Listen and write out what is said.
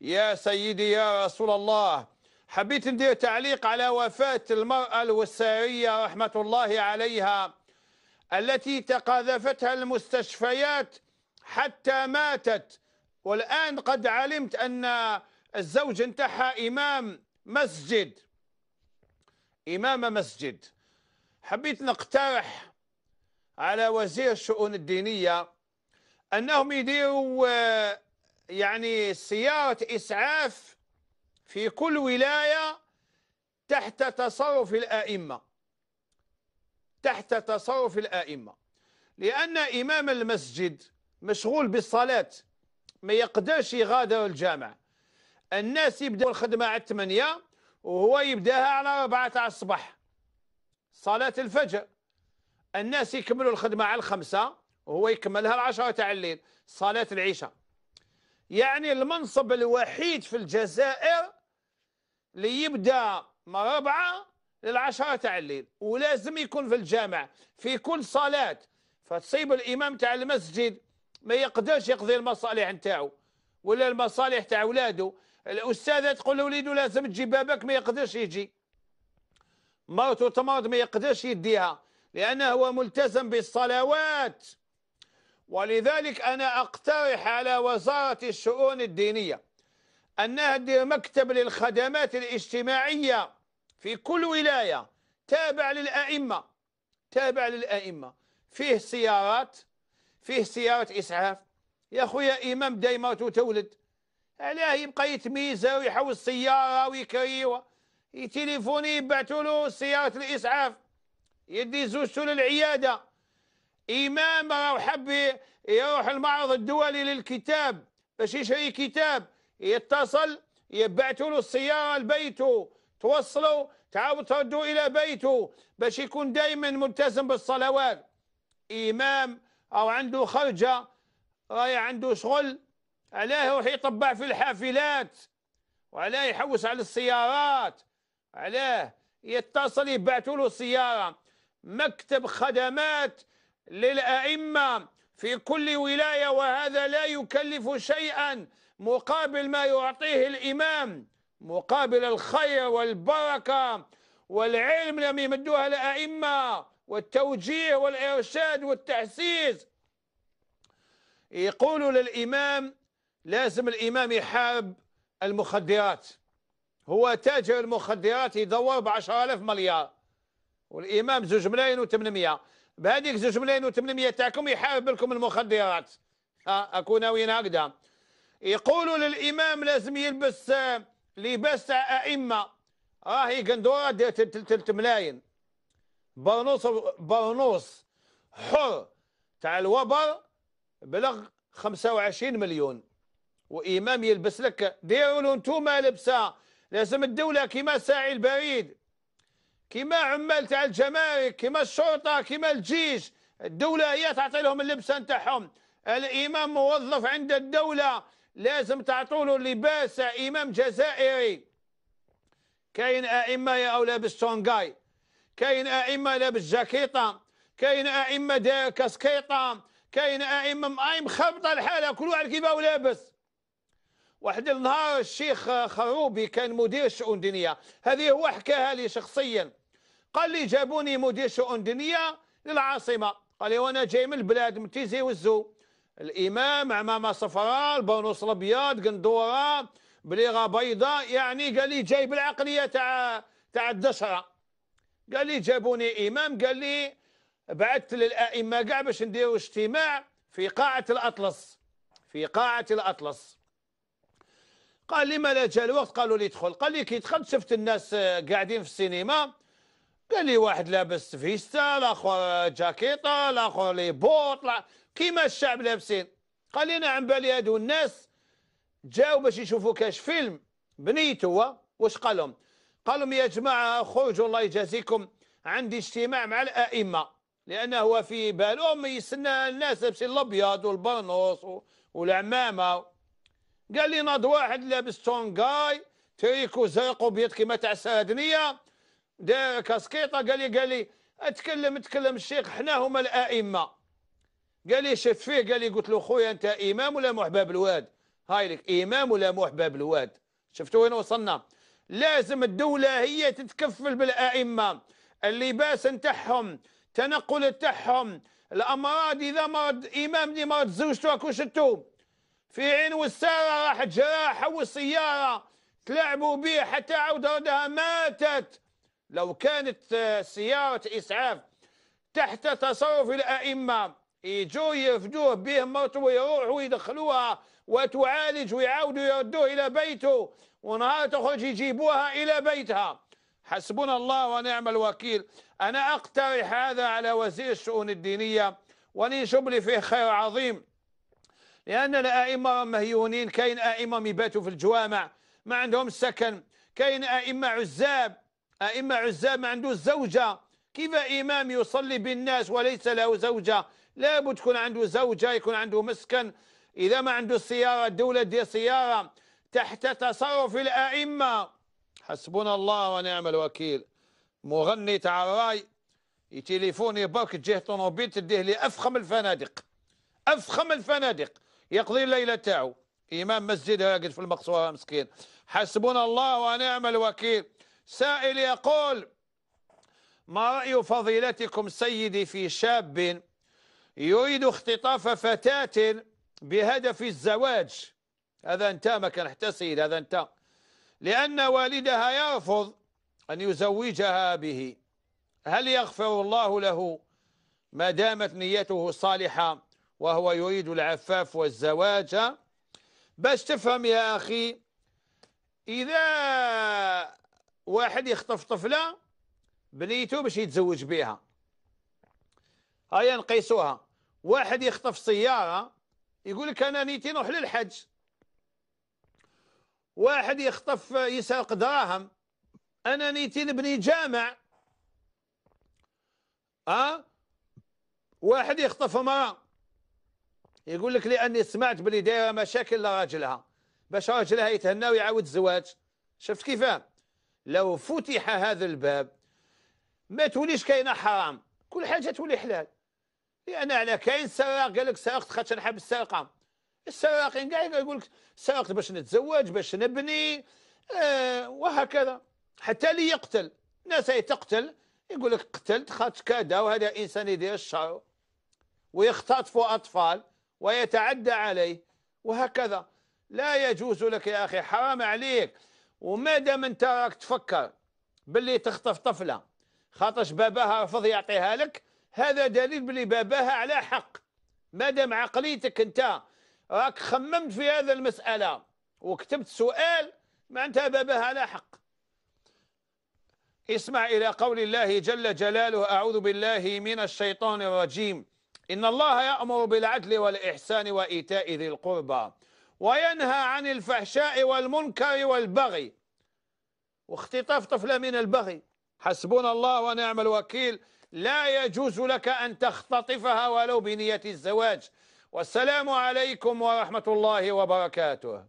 يا سيدي يا رسول الله حبيت ندير تعليق على وفاة المرأة الوسارية رحمة الله عليها التي تقاذفتها المستشفيات حتى ماتت والآن قد علمت أن الزوج انتحى إمام مسجد إمام مسجد حبيت نقترح على وزير الشؤون الدينية أنهم يديروا آه، يعني سيارة إسعاف في كل ولاية تحت تصرف الآئمة تحت تصرف الآئمة لأن إمام المسجد مشغول بالصلاة ما يقدرش يغادر الجامع الناس يبدأوا الخدمة على الثمانية وهو يبداها على أربعة تاع الصباح صلاة الفجر الناس يكملوا الخدمة على الخمسة وهو يكملها العشرة تاع الليل صلاة العشاء يعني المنصب الوحيد في الجزائر اللي يبدا من ربعه للعشرة تاع الليل ولازم يكون في الجامع في كل صلاة فتصيب الإمام تاع المسجد ما يقدرش يقضي المصالح نتاعو ولا المصالح تاع ولاده الأستاذة تقول لوليده لازم تجي بابك ما يقدرش يجي مرته تمرض ما يقدرش يديها لأنه هو ملتزم بالصلوات ولذلك أنا أقترح على وزارة الشؤون الدينية أنها تدير مكتب للخدمات الاجتماعية في كل ولاية تابع للأئمة تابع للأئمة فيه سيارات فيه سيارة إسعاف يا خويا إمام دايما تولد علاه يبقى يتميز ويحوز سيارة ويكريو يتليفوني يبعثوا له سيارة الإسعاف يدي زوجته للعيادة إمام راهو حب يروح المعرض الدولي للكتاب باش يشري كتاب يتصل يبعثوا له السيارة لبيته توصلوا تعاودوا تردوا إلى بيته باش يكون دائما ملتزم بالصلوات إمام أو عنده خرجة راهي عنده شغل علاه يروح يطبع في الحافلات وعلاه يحوس على السيارات علاه يتصل يبعثوا له السيارة مكتب خدمات للأئمة في كل ولاية وهذا لا يكلف شيئا مقابل ما يعطيه الإمام مقابل الخير والبركة والعلم لم يمدوها الأئمة والتوجيه والإرشاد والتحسيس يقولوا للإمام لازم الإمام يحارب المخدرات هو تاجر المخدرات يدور ب 10000 مليار والإمام زوج ملايين و 800 بهذيك 2 ملايين و800 تاعكم يحارب لكم المخدرات اكون وين هكذا يقولوا للامام لازم يلبس لباس تاع ائمه راهي قندوره دارت 3 ملايين برنوس برنوس حر تاع الوبر بلغ 25 مليون وامام يلبس لك ديروا له انتم لبسه لازم الدوله كيما ساعي البريد كما عمال تاع الجمارك كما الشرطه كما الجيش الدوله هي تعطي لهم اللبسه نتاعهم الامام موظف عند الدوله لازم تعطوا له لباس امام جزائري كاين ائمه يا او لابس كاين ائمه لابس جاكيطه كاين ائمه كاسكيطه كاين ائمه مخبطه الحاله كل واحد كيفاه لابس واحد النهار الشيخ خروبي كان مدير شؤون دينيه هذه هو حكاها لي شخصيا قال لي جابوني مدير شؤون دينيه للعاصمه قال لي وانا جاي من البلاد من تيزي وزو الامام عمامه صفراء البونوس الابيض قندوره بليغه بيضاء يعني قال لي جاي بالعقليه تاع تاع الدشره قال لي جابوني امام قال لي بعثت للائمه كاع باش نديروا اجتماع في قاعه الاطلس في قاعه الاطلس قال لي ما لا جا الوقت قالوا لي ادخل قال لي كي دخلت شفت الناس آه، قاعدين في السينما قال لي واحد لابس فيستا الاخر جاكيطه الاخر لي بوط كيما الشعب لابسين قال لي انا عم بالي هادو الناس جاو باش يشوفوا كاش فيلم بنيت هو واش قال لهم قال لهم يا جماعه خرجوا الله يجازيكم عندي اجتماع مع الائمه لانه هو في بالهم يستنى الناس لابسين الابيض والبرنوس والعمامه قال لي ناض واحد لابس تونغاي تريكو زرق وبيض كيما تاع السردنيه داير كاسكيطه قال لي قال لي اتكلم اتكلم الشيخ حنا هما الائمه قال لي شفت فيه قال لي قلت له خويا انت امام ولا محباب الواد هاي لك امام ولا محباب الواد شفتوا وين وصلنا لازم الدوله هي تتكفل بالائمه اللباس نتاعهم تنقل نتاعهم الامراض اذا مرض امام اللي مرض زوجته كون شتو في عين والسارة راحت جراحة والسيارة تلعبوا به حتى عاود ردها ماتت لو كانت سيارة إسعاف تحت تصرف الأئمة يجوا يرفدوه به مرته ويروحوا ويدخلوها وتعالج ويعاودوا يردوه إلى بيته ونهار تخرج يجيبوها إلى بيتها حسبنا الله ونعم الوكيل أنا أقترح هذا على وزير الشؤون الدينية ولي لي فيه خير عظيم لأن الأئمة مهيونين كاين أئمة يباتوا في الجوامع ما عندهم سكن كاين أئمة عزاب أئمة عزاب ما عنده زوجه كيف إمام يصلي بالناس وليس له زوجة لابد تكون عنده زوجة يكون عنده مسكن إذا ما عنده سيارة الدولة دي سيارة تحت تصرف الأئمة حسبنا الله ونعم الوكيل مغني تاع الراي يتليفوني برك تجيه طوموبيل تديه لأفخم الفنادق أفخم الفنادق يقضي الليلة تاعو إمام مسجد هاقد في المقصورة مسكين حسبنا الله ونعم الوكيل سائل يقول ما رأي فضيلتكم سيدي في شاب يريد اختطاف فتاة بهدف الزواج هذا أنت ما كان حتى سيد هذا أنت لأن والدها يرفض أن يزوجها به هل يغفر الله له ما دامت نيته صالحة وهو يريد العفاف والزواج باش تفهم يا أخي إذا واحد يخطف طفلة بنيته باش يتزوج بها هيا نقيسوها واحد يخطف سيارة يقول لك أنا نيتي نروح للحج واحد يخطف يسرق دراهم أنا نيتي نبني جامع أه؟ واحد يخطف امرأة يقول لك لاني سمعت بلي دايره مشاكل لراجلها باش راجلها يتهنى ويعاود الزواج شفت كيفاه لو فتح هذا الباب ما توليش كاينه حرام كل حاجه تولي حلال لان على كاين سراق قال لك سرقت خاطر نحب السرقه السراقين كاع يقول لك سرقت باش نتزوج باش نبني آه وهكذا حتى لي يقتل ناس تقتل يقول لك قتلت خاطر كذا وهذا انسان يدير الشر ويختطفوا اطفال ويتعدى عليه وهكذا لا يجوز لك يا أخي حرام عليك وما دام أنت راك تفكر باللي تخطف طفلة خاطرش باباها رفض يعطيها لك هذا دليل باللي باباها على حق ما دام عقليتك أنت راك خممت في هذا المسألة وكتبت سؤال معناتها باباها على حق اسمع إلى قول الله جل جلاله أعوذ بالله من الشيطان الرجيم إن الله يأمر بالعدل والإحسان وإيتاء ذي القربى وينهى عن الفحشاء والمنكر والبغي واختطاف طفلة من البغي حسبنا الله ونعم الوكيل لا يجوز لك أن تختطفها ولو بنية الزواج والسلام عليكم ورحمة الله وبركاته